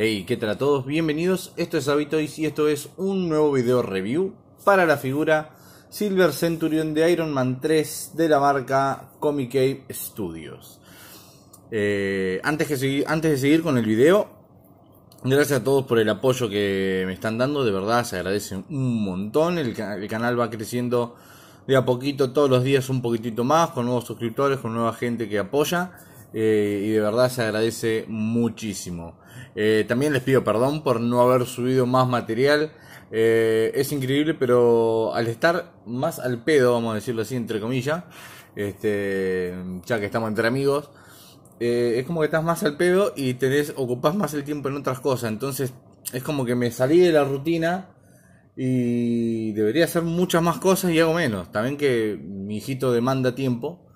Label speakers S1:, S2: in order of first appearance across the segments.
S1: Hey, ¿qué tal a todos? Bienvenidos, esto es Habitoys y esto es un nuevo video review para la figura Silver Centurion de Iron Man 3 de la marca Comic Cave Studios. Eh, antes, antes de seguir con el video, gracias a todos por el apoyo que me están dando, de verdad se agradece un montón, el, canal va creciendo de a poquito, todos los días un poquitito más, con nuevos suscriptores, con nueva gente que apoya. Eh, y de verdad se agradece muchísimo. Eh, también les pido perdón por no haber subido más material. Eh, es increíble, pero al estar más al pedo, vamos a decirlo así, entre comillas, este, ya que estamos entre amigos, eh, es como que estás más al pedo y tenés, ocupás más el tiempo en otras cosas. Entonces es como que me salí de la rutina y debería hacer muchas más cosas y hago menos. También que mi hijito demanda tiempo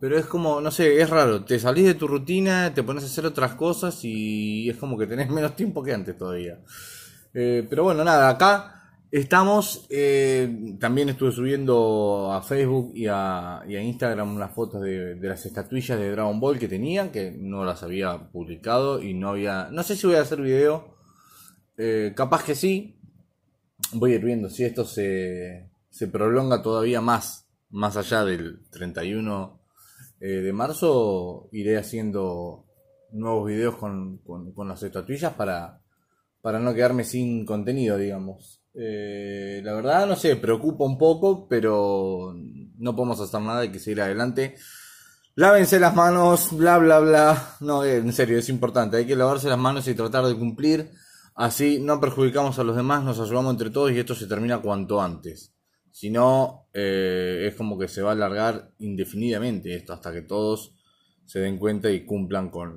S1: pero es como, no sé, es raro. Te salís de tu rutina, te pones a hacer otras cosas y es como que tenés menos tiempo que antes todavía. Eh, pero bueno, nada, acá estamos. Eh, también estuve subiendo a Facebook y a, y a Instagram las fotos de, de, las estatuillas de Dragon Ball que tenía, que no las había publicado y no había. No sé si voy a hacer video. Eh, capaz que sí. Voy a ir viendo si esto se, se prolonga todavía más, más allá del 31 eh, de marzo iré haciendo nuevos videos con, con, las estatuillas para, para no quedarme sin contenido, digamos. Eh, la verdad, no sé, preocupa un poco, pero no podemos hacer nada, hay que seguir adelante. Lávense las manos, bla, bla, bla. No, eh, en serio, es importante, hay que lavarse las manos y tratar de cumplir. Así no perjudicamos a los demás, nos ayudamos entre todos y esto se termina cuanto antes. Si no, eh, es como que se va a alargar indefinidamente esto hasta que todos se den cuenta y cumplan con,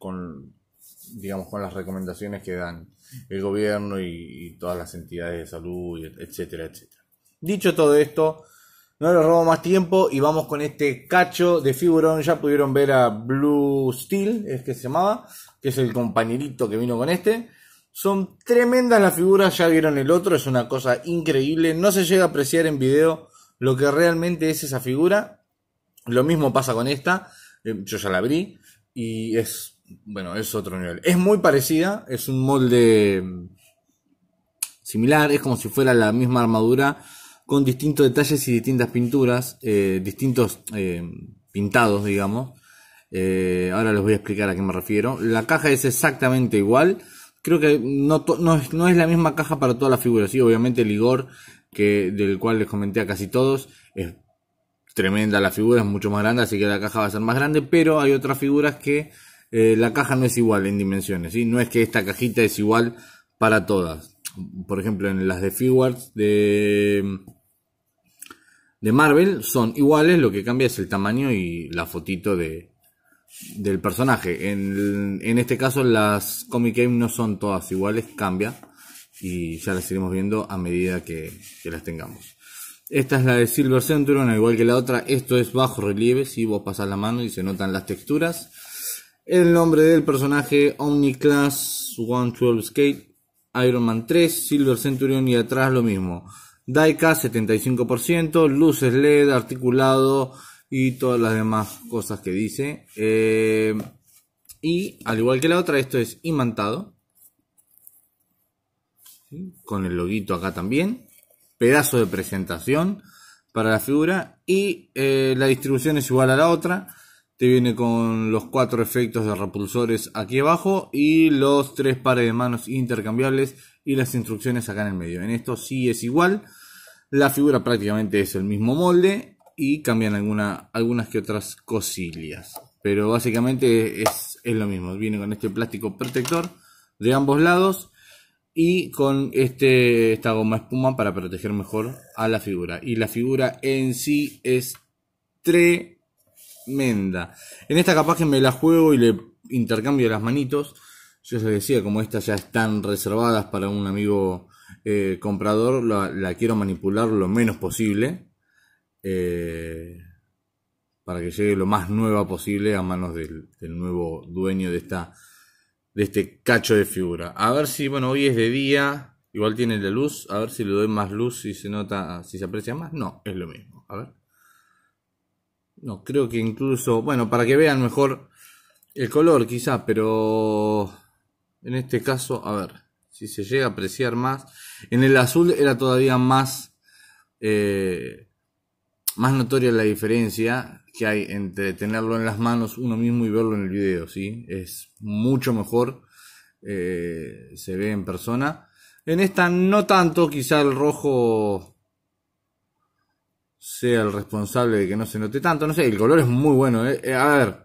S1: las recomendaciones que dan el gobierno y, todas las entidades de salud, etcétera, etcétera. Dicho todo esto, no les robo más tiempo y vamos con este cacho de figurón. Ya pudieron ver a Blue Steel, es que se llamaba, que es el compañerito que vino con este. Son tremendas las figuras, ya vieron el otro, es una cosa increíble. No se llega a apreciar en video lo que realmente es esa figura. Lo mismo pasa con esta, eh, yo ya la abrí y es, bueno, es otro nivel. Es muy parecida, es un molde mm, similar, es como si fuera la misma armadura con distintos detalles y distintas pinturas, eh, distintos eh, pintados, digamos. ahora les voy a explicar a qué me refiero. La caja es exactamente igual creo que no, no, es la misma caja para todas las figuras. Sí, obviamente el Igor, que, del cual les comenté a casi todos, es tremenda la figura, es mucho más grande, así que la caja va a ser más grande, pero hay otras figuras que eh, la caja no es igual en dimensiones, No es que esta cajita es igual para todas. Por ejemplo, en las de Figuarts de, de Marvel son iguales, lo que cambia es el tamaño y la fotito de, del personaje. En, en este caso las Comic Game no son todas iguales, cambia y ya las iremos viendo a medida que, las tengamos. Esta es la de Silver Centurion, igual que la otra, esto es bajo relieve, si vos pasas la mano y se notan las texturas. El nombre del personaje Omniclass 112 Skate, Iron Man 3, Silver Centurion y atrás lo mismo. Daika 75%, luces LED, articulado, y todas las demás cosas que dice. Eh, y al igual que la otra, esto es imantado. Con el loguito acá también. Pedazo de presentación para la figura. Y eh, la distribución es igual a la otra. Te viene con los cuatro efectos de repulsores aquí abajo. Y los tres pares de manos intercambiables. Y las instrucciones acá en el medio. En esto sí es igual. La figura prácticamente es el mismo molde y cambian algunas que otras cosillas. Pero básicamente es, lo mismo. Viene con este plástico protector de ambos lados y con este, esta goma espuma para proteger mejor a la figura. Y la figura en sí es tremenda. En esta capa que me la juego y le intercambio las manitos. Yo les decía, como estas ya están reservadas para un amigo eh, comprador, la quiero manipular lo menos posible eh, para que llegue lo más nueva posible a manos del, nuevo dueño de, esta, de este cacho de figura. A ver si, bueno, hoy es de día, igual tiene la luz, a ver si le doy más luz, y se nota, si se aprecia más. No, es lo mismo. A ver. No, creo que incluso, bueno, para que vean mejor el color quizá, pero en este caso, a ver, si se llega a apreciar más. En el azul era todavía más... Eh, más notoria la diferencia que hay entre tenerlo en las manos uno mismo y verlo en el video, ¿sí? Es mucho mejor, eh, se ve en persona. En esta no tanto, quizá el rojo sea el responsable de que no se note tanto, no sé, el color es muy bueno, ¿eh? Eh, A ver,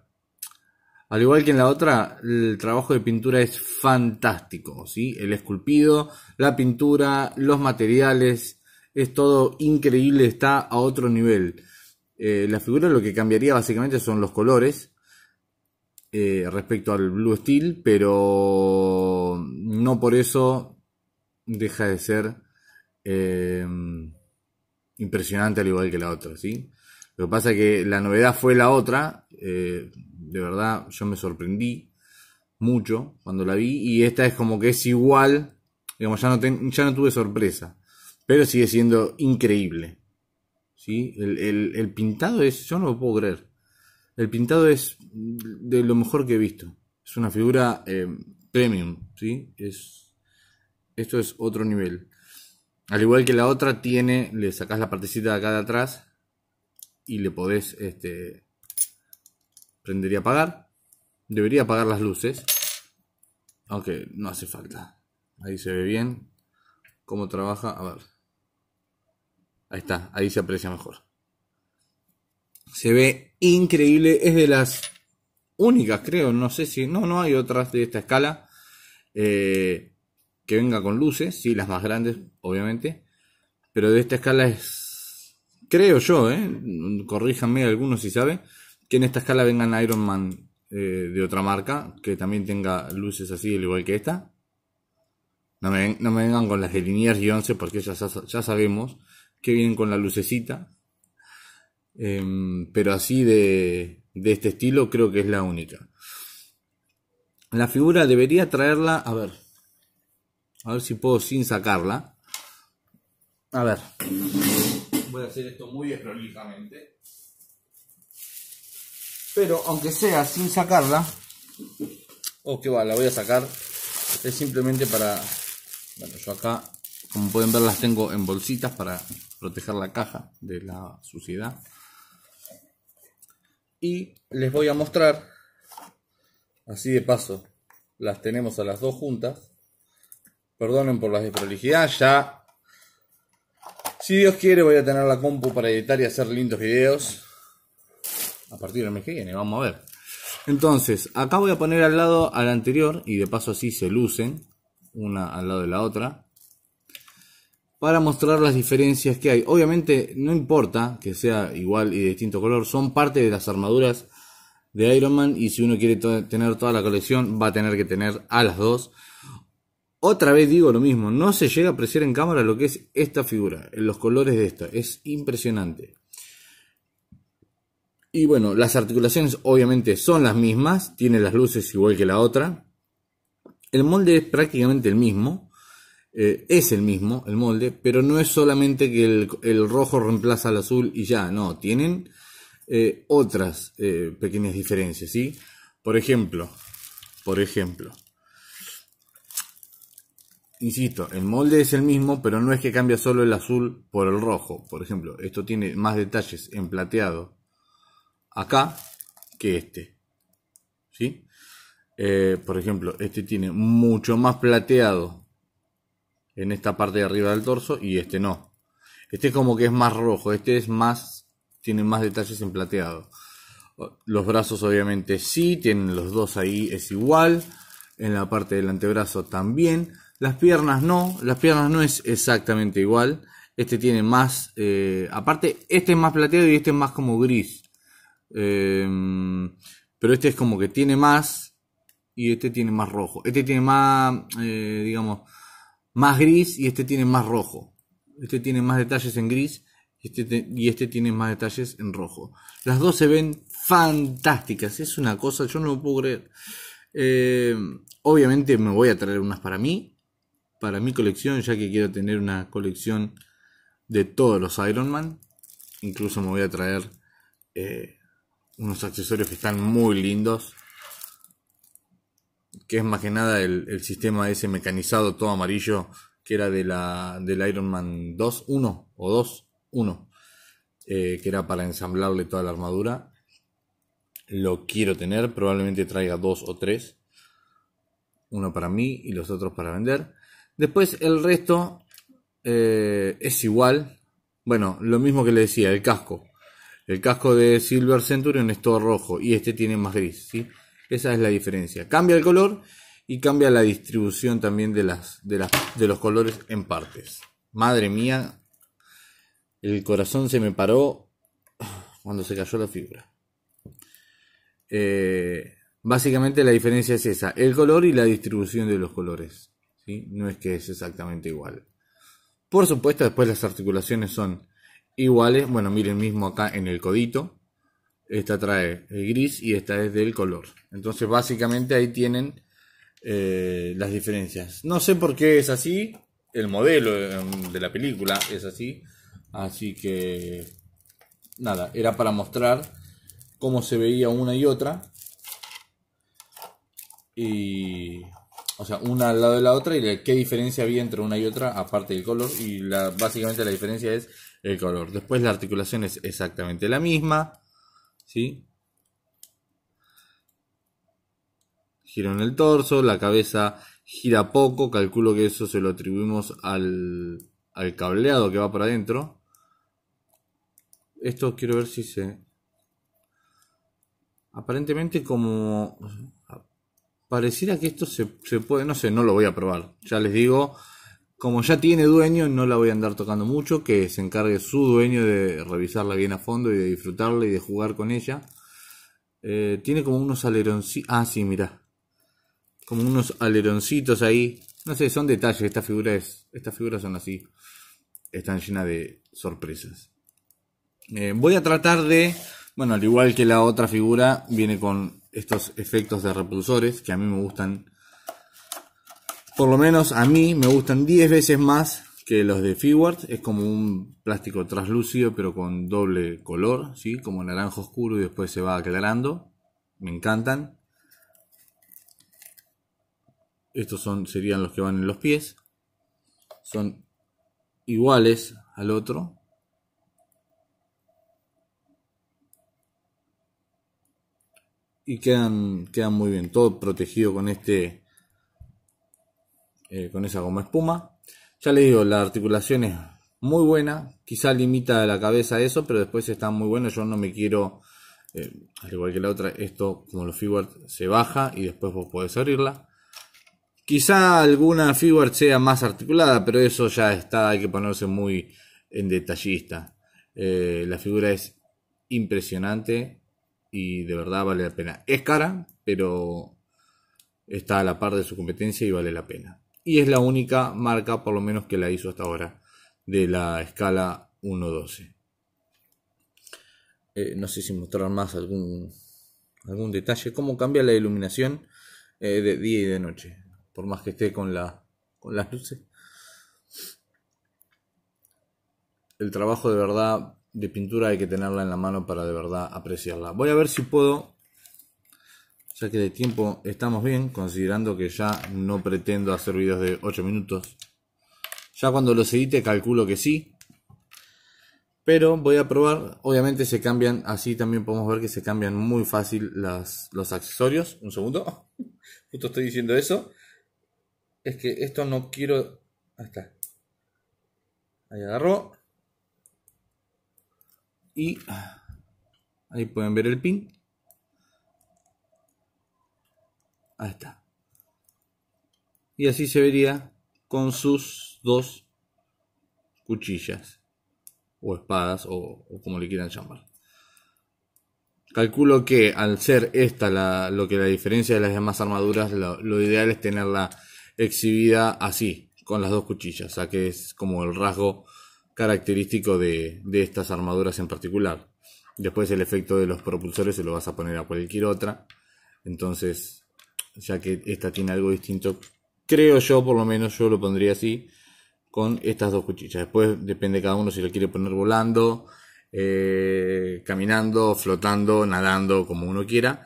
S1: al igual que en la otra, el trabajo de pintura es fantástico, ¿sí? El esculpido, la pintura, los materiales, es todo increíble, está a otro nivel. Eh, la figura lo que cambiaría básicamente son los colores eh, respecto al Blue Steel, pero no por eso deja de ser eh, impresionante al igual que la otra, ¿sí? Lo que pasa es que la novedad fue la otra, de verdad yo me sorprendí mucho cuando la vi y esta es como que es igual, digamos, ya no, ya no tuve sorpresa. Pero sigue siendo increíble. ¿sí? El, pintado es, yo no lo puedo creer. El pintado es de lo mejor que he visto. Es una figura eh, premium, ¿sí? Es, esto es otro nivel. Al igual que la otra tiene, le sacás la partecita de acá de atrás y le podés este, prender y apagar. Debería apagar las luces, aunque no hace falta. Ahí se ve bien cómo trabaja. A ver. Ahí está, ahí se aprecia mejor. Se ve increíble, es de las únicas, creo, no sé si, no, no hay otras de esta escala eh, que venga con luces, sí, las más grandes, obviamente, pero de esta escala es, creo yo, eh, corríjanme algunos si saben, que en esta escala vengan Iron Man eh, de otra marca, que también tenga luces así, al igual que esta. No me, vengan con las de Liniers y 11, porque ya, ya sabemos que viene con la lucecita. Em, pero así de, de este estilo creo que es la única. La figura debería traerla, a ver, a ver si puedo sin sacarla. A ver, voy a hacer esto muy esprolijamente. Pero aunque sea sin sacarla, o oh, que va, la voy a sacar, es simplemente para, bueno, yo acá como pueden ver las tengo en bolsitas para proteger la caja de la suciedad. Y les voy a mostrar, así de paso, las tenemos a las dos juntas. Perdonen por la desprolijidad, ya... Si Dios quiere voy a tener la compu para editar y hacer lindos videos. A partir del mes que viene, vamos a ver. Entonces, acá voy a poner al lado al anterior y de paso así se lucen una al lado de la otra para mostrar las diferencias que hay. Obviamente no importa que sea igual y de distinto color, son parte de las armaduras de Iron Man y si uno quiere tener toda la colección va a tener que tener a las dos. Otra vez digo lo mismo, no se llega a apreciar en cámara lo que es esta figura, los colores de esta, es impresionante. Y bueno, las articulaciones obviamente son las mismas, tiene las luces igual que la otra. El molde es prácticamente el mismo. Eh, es el mismo, el molde, pero no es solamente que el, rojo reemplaza al azul y ya, no, tienen eh, otras eh, pequeñas diferencias, ¿sí? Por ejemplo, por ejemplo, insisto, el molde es el mismo, pero no es que cambia solo el azul por el rojo. Por ejemplo, esto tiene más detalles en plateado acá que este. ¿Sí? por ejemplo, este tiene mucho más plateado en esta parte de arriba del torso y este no. Este es como que es más rojo, este es más, tiene más detalles en plateado. Los brazos obviamente sí, tienen los dos ahí, es igual. En la parte del antebrazo también. Las piernas no, las piernas no es exactamente igual. Este tiene más, eh, aparte, este es más plateado y este es más como gris. Em, pero este es como que tiene más y este tiene más rojo. Este tiene más, eh, digamos, más gris y este tiene más rojo. Este tiene más detalles en gris este y este, tiene más detalles en rojo. Las dos se ven fantásticas, es una cosa, yo no lo puedo creer. Eh, obviamente me voy a traer unas para mí, para mi colección, ya que quiero tener una colección de todos los Iron Man. Incluso me voy a traer eh, unos accesorios que están muy lindos que es más que nada el, sistema ese mecanizado todo amarillo que era de la del Iron Man 2, 1 o 2, 1, eh, que era para ensamblarle toda la armadura. Lo quiero tener, probablemente traiga dos o tres. Uno para mí y los otros para vender. Después el resto eh, es igual. Bueno, lo mismo que le decía, el casco. El casco de Silver Centurion es todo rojo y este tiene más gris, ¿sí? Esa es la diferencia. Cambia el color y cambia la distribución también de, las, de, los colores en partes. Madre mía, el corazón se me paró cuando se cayó la figura. Eh, básicamente la diferencia es esa, el color y la distribución de los colores. No es que es exactamente igual. Por supuesto, después las articulaciones son iguales. Bueno, miren mismo acá en el codito. Esta trae el gris y esta es del color. Entonces básicamente ahí tienen eh, las diferencias. No sé por qué es así. El modelo em, de la película es así. Así que nada, era para mostrar cómo se veía una y otra. Y. O sea, una al lado de la otra y qué diferencia había entre una y otra, aparte del color. Y la, básicamente la diferencia es el color. Después la articulación es exactamente la misma. ¿sí? Giro en el torso, la cabeza gira poco, calculo que eso se lo atribuimos al, al cableado que va para adentro. Esto quiero ver si se... Aparentemente como... Pareciera que esto se, se puede, no sé, no lo voy a probar. Ya les digo, como ya tiene dueño, no la voy a andar tocando mucho, que se encargue su dueño de revisarla bien a fondo y de disfrutarla y de jugar con ella. Eh, tiene como unos aleroncitos. Ah, sí, mira, Como unos aleroncitos ahí. No sé, son detalles. es, estas figuras son así. Están llenas de sorpresas. Eh, voy a tratar de. Bueno, al igual que la otra figura, viene con estos efectos de repulsores que a mí me gustan por lo menos a mí me gustan 10 veces más que los de Fiward. Es como un plástico translúcido pero con doble color, ¿sí? Como naranja oscuro y después se va aclarando. Me encantan. Estos son, serían los que van en los pies. Son iguales al otro. Y quedan, quedan muy bien. Todo protegido con este eh, con esa como espuma. Ya le digo, la articulación es muy buena, quizá limita la cabeza eso, pero después está muy bueno. Yo no me quiero, eh, al igual que la otra, esto como los figuarts se baja y después vos podés abrirla. Quizá alguna figure sea más articulada, pero eso ya está, hay que ponerse muy en detallista. Eh, la figura es impresionante y de verdad vale la pena. Es cara, pero está a la par de su competencia y vale la pena y es la única marca, por lo menos que la hizo hasta ahora, de la escala 1.12. Eh, no sé si mostrar más algún, algún detalle, cómo cambia la iluminación eh, de día y de noche, por más que esté con, la, con las luces. El trabajo de verdad de pintura hay que tenerla en la mano para de verdad apreciarla. Voy a ver si puedo ya que de tiempo estamos bien, considerando que ya no pretendo hacer videos de 8 minutos. Ya cuando los edite calculo que sí. Pero voy a probar, obviamente se cambian, así también podemos ver que se cambian muy fácil los accesorios. Un segundo, justo estoy diciendo eso. Es que esto no quiero... Ahí está. Ahí agarró. Y ah, ahí pueden ver el pin. Ahí está. Y así se vería con sus dos cuchillas o espadas o, como le quieran llamar. Calculo que al ser esta la, lo que la diferencia de las demás armaduras, lo, ideal es tenerla exhibida así, con las dos cuchillas, o sea que es como el rasgo característico de, de estas armaduras en particular. Después el efecto de los propulsores se lo vas a poner a cualquier otra, entonces ya que esta tiene algo distinto, creo yo, por lo menos yo lo pondría así, con estas dos cuchillas. Después depende cada uno si lo quiere poner volando, eh, caminando, flotando, nadando, como uno quiera,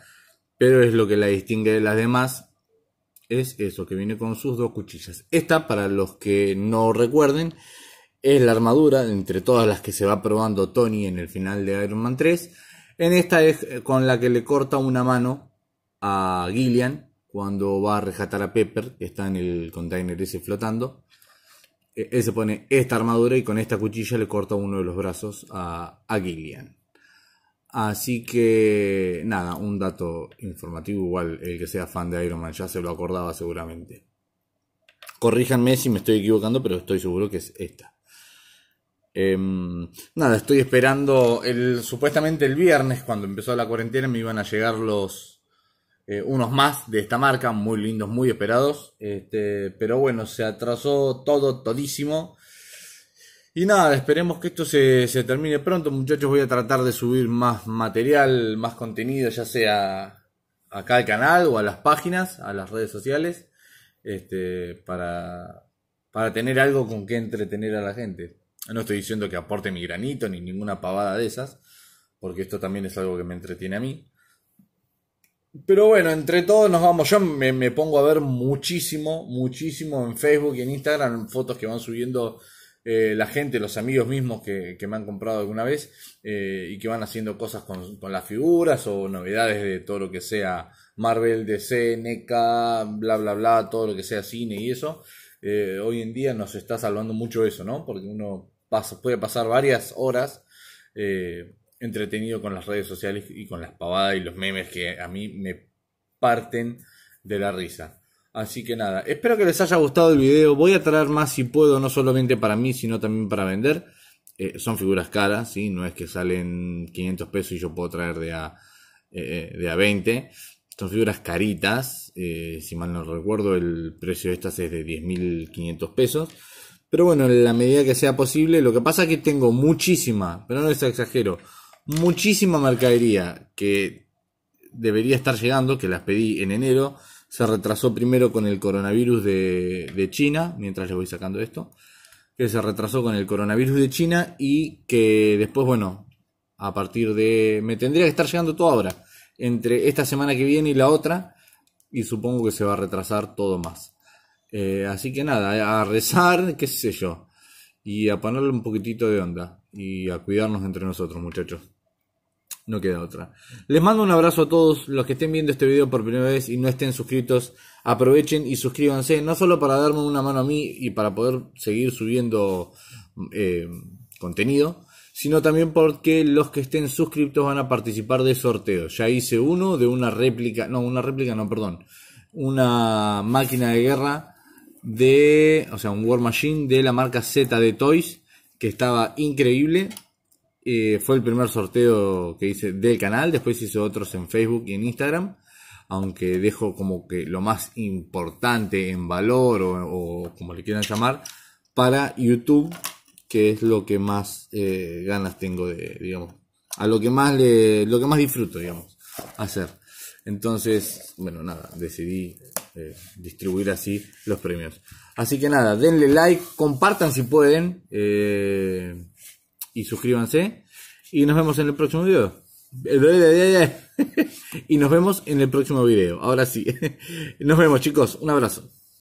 S1: pero es lo que la distingue de las demás. Es eso, que viene con sus dos cuchillas. Esta, para los que no recuerden, es la armadura entre todas las que se va probando Tony en el final de Iron Man 3. En esta es con la que le corta una mano a Gillian cuando va a rescatar a Pepper, que está en el container ese flotando, e, él se pone esta armadura y con esta cuchilla le corta uno de los brazos a, a Gillian. Así que, nada, un dato informativo, igual el que sea fan de Iron Man ya se lo acordaba seguramente. Corríjanme si me estoy equivocando, pero estoy seguro que es esta. Em, nada, estoy esperando el, supuestamente el viernes, cuando empezó la cuarentena, me iban a llegar los, eh, unos más de esta marca, muy lindos, muy esperados. Este, pero bueno, se atrasó todo, todísimo. Y nada, esperemos que esto se, termine pronto. Muchachos, voy a tratar de subir más material, más contenido, ya sea acá al canal o a las páginas, a las redes sociales, este, para, para tener algo con que entretener a la gente. No estoy diciendo que aporte mi granito ni ninguna pavada de esas, porque esto también es algo que me entretiene a mí. Pero bueno, entre todos nos vamos. Yo me, pongo a ver muchísimo, muchísimo en Facebook y en Instagram, fotos que van subiendo eh, la gente, los amigos mismos que, me han comprado alguna vez eh, y que van haciendo cosas con, las figuras o novedades de todo lo que sea Marvel, DC, NECA, bla, bla, bla, todo lo que sea cine y eso. Eh, hoy en día nos está salvando mucho eso, ¿no? Porque uno pasa, puede pasar varias horas entretenido con las redes sociales y con las pavadas y los memes que a mí me parten de la risa. Así que nada, espero que les haya gustado el video. Voy a traer más si puedo, no solamente para mí, sino también para vender. Eh, son figuras caras, ¿sí? No es que salen 500 pesos y yo puedo traer de a, eh, eh, de a 20. Son figuras caritas. si mal no recuerdo, el precio de estas es de 10.500 pesos. Pero bueno, en la medida que sea posible. Lo que pasa es que tengo muchísima, pero no es exagero muchísima mercadería que debería estar llegando, que las pedí en enero, se retrasó primero con el coronavirus de, China, mientras les voy sacando esto, que se retrasó con el coronavirus de China y que después, bueno, a partir de... me tendría que estar llegando todo ahora, entre esta semana que viene y la otra, y supongo que se va a retrasar todo más. Eh, así que nada, a rezar, qué sé yo, y a ponerle un poquitito de onda y a cuidarnos entre nosotros, muchachos no queda otra. Les mando un abrazo a todos los que estén viendo este video por primera vez y no estén suscritos. Aprovechen y suscríbanse, no solo para darme una mano a mí y para poder seguir subiendo eh, contenido, sino también porque los que estén suscritos van a participar de sorteos. Ya hice uno de una réplica, no, una réplica, no, perdón, una máquina de guerra de, o sea, un War Machine de la marca Z de Toys, que estaba increíble. Eh, fue el primer sorteo que hice del canal, después hice otros en Facebook y en Instagram, aunque dejo como que lo más importante en valor o, como le quieran llamar, para YouTube, que es lo que más eh, ganas tengo de, digamos, a lo que más le, lo que más disfruto, digamos, hacer. Entonces, bueno, nada, decidí eh, distribuir así los premios. Así que nada, denle like, compartan si pueden y suscríbanse. Y nos vemos en el próximo video. Eh, y nos vemos en el próximo video. Ahora sí. Nos vemos chicos. Un abrazo.